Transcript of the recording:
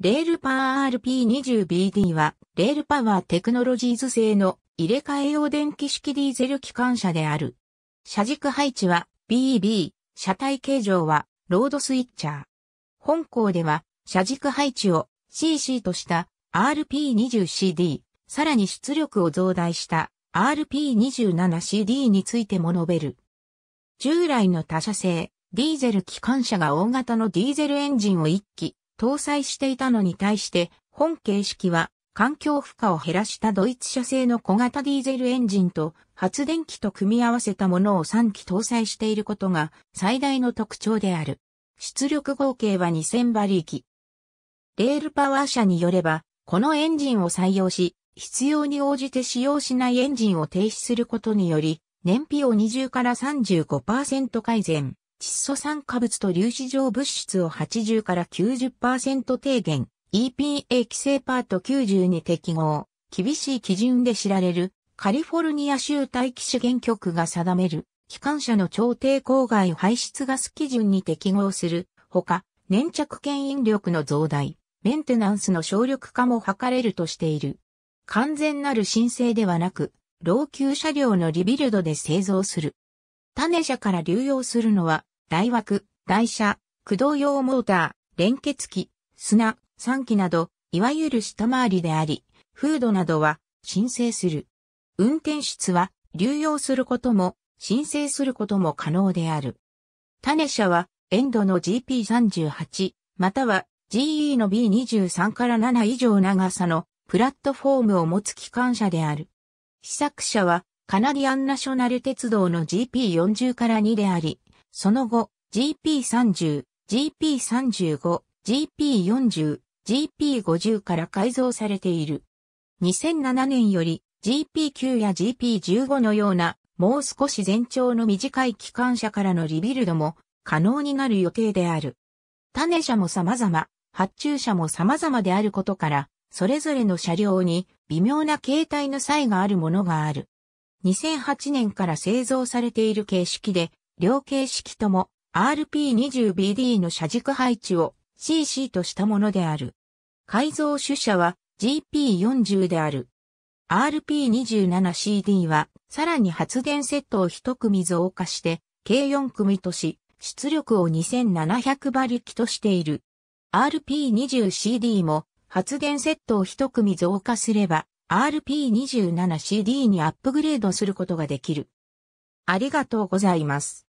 レールパー RP20BD は、レールパワーテクノロジーズ製の入れ替え用電気式ディーゼル機関車である。車軸配置は BB、車体形状はロードスイッチャー。本校では、車軸配置を CC とした RP20CD、さらに出力を増大した RP27CD についても述べる。従来の他社製、ディーゼル機関車が大型のディーゼルエンジンを1機、搭載していたのに対して、本形式は環境負荷を減らしたドイツ社製の小型ディーゼルエンジンと発電機と組み合わせたものを3機搭載していることが最大の特徴である。出力合計は2000馬力。レールパワー社によれば、このエンジンを採用し、必要に応じて使用しないエンジンを停止することにより、燃費を20から35%改善。窒素酸化物と粒子状物質を80から90%低減、EPA 規制パート90に適合、厳しい基準で知られる、カリフォルニア州大気資源局が定める、機関車の超低郊外排出ガス基準に適合する、ほか、粘着牽引力の増大、メンテナンスの省力化も図れるとしている。完全なる申請ではなく、老朽車両のリビルドで製造する。種車から流用するのは、大枠、台車、駆動用モーター、連結機、砂、三機など、いわゆる下回りであり、フードなどは申請する。運転室は流用することも申請することも可能である。種車はエンドの GP38 または GE の B23 から7以上長さのプラットフォームを持つ機関車である。試作車はカナディアンナショナル鉄道の GP40 から2であり、その後、GP30、GP35、GP40、GP50 から改造されている。2007年より GP9 や GP15 のようなもう少し全長の短い機関車からのリビルドも可能になる予定である。種車も様々、発注車も様々であることから、それぞれの車両に微妙な形態の差異があるものがある。2008年から製造されている形式で、両形式とも RP20BD の車軸配置を CC としたものである。改造主車は GP40 である。RP27CD はさらに発電セットを1組増加して計4組とし出力を2700馬力としている。RP20CD も発電セットを1組増加すれば RP27CD にアップグレードすることができる。ありがとうございます。